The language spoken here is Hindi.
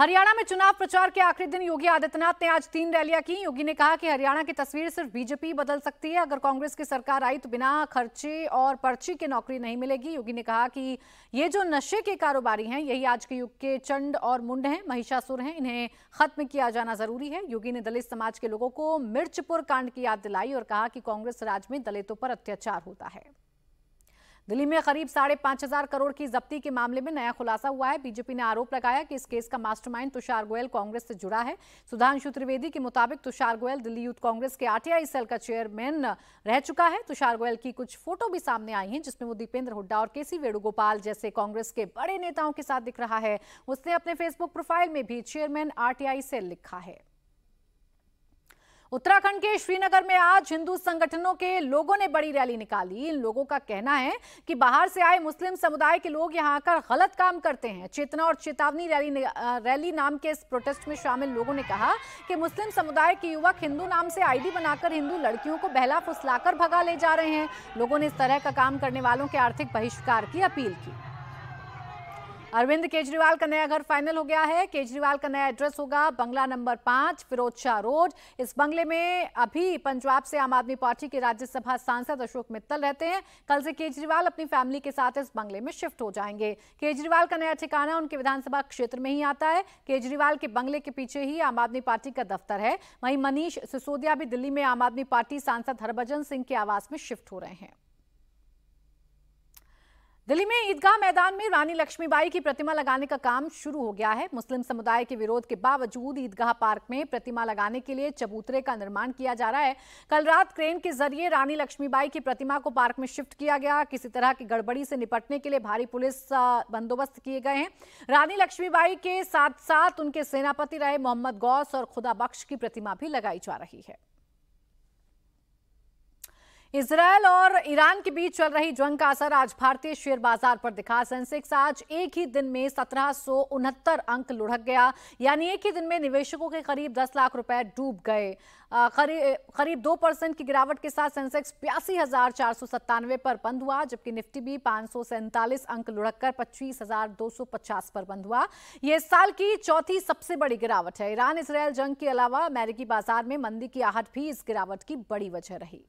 हरियाणा में चुनाव प्रचार के आखिरी दिन योगी आदित्यनाथ ने आज तीन रैलियां की योगी ने कहा कि हरियाणा की तस्वीर सिर्फ बीजेपी बदल सकती है अगर कांग्रेस की सरकार आई तो बिना खर्चे और पर्ची के नौकरी नहीं मिलेगी योगी ने कहा कि ये जो नशे के कारोबारी हैं यही आज के युग के चंड और मुंड हैं महिषासुर हैं इन्हें खत्म किया जाना जरूरी है योगी ने दलित समाज के लोगों को मिर्चपुर कांड की याद दिलाई और कहा कि कांग्रेस राज में दलितों पर अत्याचार होता है दिल्ली में करीब साढ़े पांच हजार करोड़ की जब्ती के मामले में नया खुलासा हुआ है बीजेपी ने आरोप लगाया कि इस केस का मास्टरमाइंड तुषार गोयल कांग्रेस से जुड़ा है सुधांशु त्रिवेदी के मुताबिक तुषार गोयल दिल्ली यूथ कांग्रेस के आरटीआई सेल का चेयरमैन रह चुका है तुषार गोयल की कुछ फोटो भी सामने आई है जिसमें वो दीपेंद्र हुड्डा और के सी वेणुगोपाल जैसे कांग्रेस के बड़े नेताओं के साथ दिख रहा है उसने अपने फेसबुक प्रोफाइल में भी चेयरमैन आरटीआई सेल लिखा है उत्तराखंड के श्रीनगर में आज हिंदू संगठनों के लोगों ने बड़ी रैली निकाली इन लोगों का कहना है कि बाहर से आए मुस्लिम समुदाय के लोग यहां आकर गलत काम करते हैं चेतना और चेतावनी रैली रैली नाम के इस प्रोटेस्ट में शामिल लोगों ने कहा कि मुस्लिम समुदाय के युवक हिंदू नाम से आईडी बनाकर हिंदू लड़कियों को बहला फुसलाकर भगा ले जा रहे हैं लोगों ने इस तरह का काम करने वालों के आर्थिक बहिष्कार की अपील की अरविंद केजरीवाल का नया घर फाइनल हो गया है केजरीवाल का नया एड्रेस होगा बंगला नंबर पांच फिरोज शाह रोड इस बंगले में अभी पंजाब से आम आदमी पार्टी के राज्यसभा सांसद अशोक मित्तल रहते हैं कल से केजरीवाल अपनी फैमिली के साथ इस बंगले में शिफ्ट हो जाएंगे केजरीवाल का नया ठिकाना उनके विधानसभा क्षेत्र में ही आता है केजरीवाल के बंगले के पीछे ही आम आदमी पार्टी का दफ्तर है वहीं मनीष सिसोदिया भी दिल्ली में आम आदमी पार्टी सांसद हरभजन सिंह के आवास में शिफ्ट हो रहे हैं दिल्ली में ईदगाह मैदान में रानी लक्ष्मीबाई की प्रतिमा लगाने का काम शुरू हो गया है मुस्लिम समुदाय के विरोध के बावजूद ईदगाह पार्क में प्रतिमा लगाने के लिए चबूतरे का निर्माण किया जा रहा है कल रात क्रेन के जरिए रानी लक्ष्मीबाई की प्रतिमा को पार्क में शिफ्ट किया गया किसी तरह की गड़बड़ी से निपटने के लिए भारी पुलिस बंदोबस्त किए गए हैं रानी लक्ष्मीबाई के साथ साथ उनके सेनापति रहे मोहम्मद गौस और खुदा बख्श की प्रतिमा भी लगाई जा रही है इसराइल और ईरान के बीच चल रही जंग का असर आज भारतीय शेयर बाजार पर दिखा सेंसेक्स आज एक ही दिन में सत्रह अंक लुढ़क गया यानी एक ही दिन में निवेशकों के करीब 10 लाख रुपए डूब गए करीब दो परसेंट की गिरावट के साथ सेंसेक्स बयासी हजार चार सौ सत्तानवे पर बंद हुआ जबकि निफ्टी भी पांच सौ सैंतालीस अंक लुढ़क कर पच्चीस हजार दो सौ पचास पर बंद हुआ यह इस साल की चौथी सबसे बड़ी गिरावट है ईरान इसराइल जंग के अलावा अमेरिकी बाजार में मंदी की आहट भी इस गिरावट की बड़ी वजह रही